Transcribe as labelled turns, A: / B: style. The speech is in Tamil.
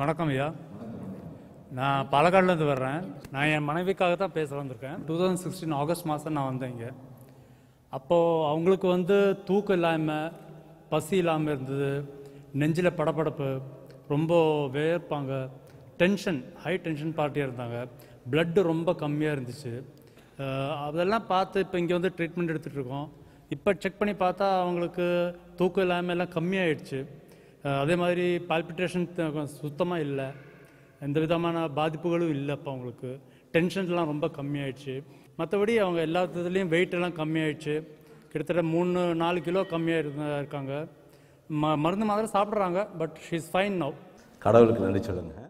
A: வணக்கம் ஐயா நான் பாலக்காடுலேருந்து வர்றேன் நான் என் மனைவிக்காக தான் பேச வந்திருக்கேன் டூ தௌசண்ட் சிக்ஸ்டீன் ஆகஸ்ட் மாதம் நான் வந்தேன் இங்கே அப்போது அவங்களுக்கு வந்து தூக்கம் இல்லாமல் பசி இல்லாமல் இருந்தது நெஞ்சில் படப்படப்பு ரொம்ப வேர்ப்பாங்க டென்ஷன் ஹை டென்ஷன் பார்ட்டியாக இருந்தாங்க பிளட்டு ரொம்ப கம்மியாக இருந்துச்சு அதெல்லாம் பார்த்து இப்போ இங்கே வந்து ட்ரீட்மெண்ட் எடுத்துகிட்ருக்கோம் இப்போ செக் பண்ணி பார்த்தா அவங்களுக்கு தூக்கம் இல்லாமல் எல்லாம் கம்மியாகிடுச்சு அதே மாதிரி பால்பிட்டேஷன் சுத்தமாக இல்லை எந்த விதமான பாதிப்புகளும் இல்லை அப்போ அவங்களுக்கு டென்ஷன்லாம் ரொம்ப கம்மியாயிடுச்சு மற்றபடி அவங்க எல்லாத்துலேயும் வெயிட்டெல்லாம் கம்மியாயிடுச்சு கிட்டத்தட்ட மூணு நாலு கிலோ கம்மியாக இருந்த இருக்காங்க ம மருந்து மாதிரி சாப்பிட்றாங்க பட் ஷீஸ் ஃபைன் நவ்
B: கடவுளுக்கு நன்றி சொல்லுங்கள்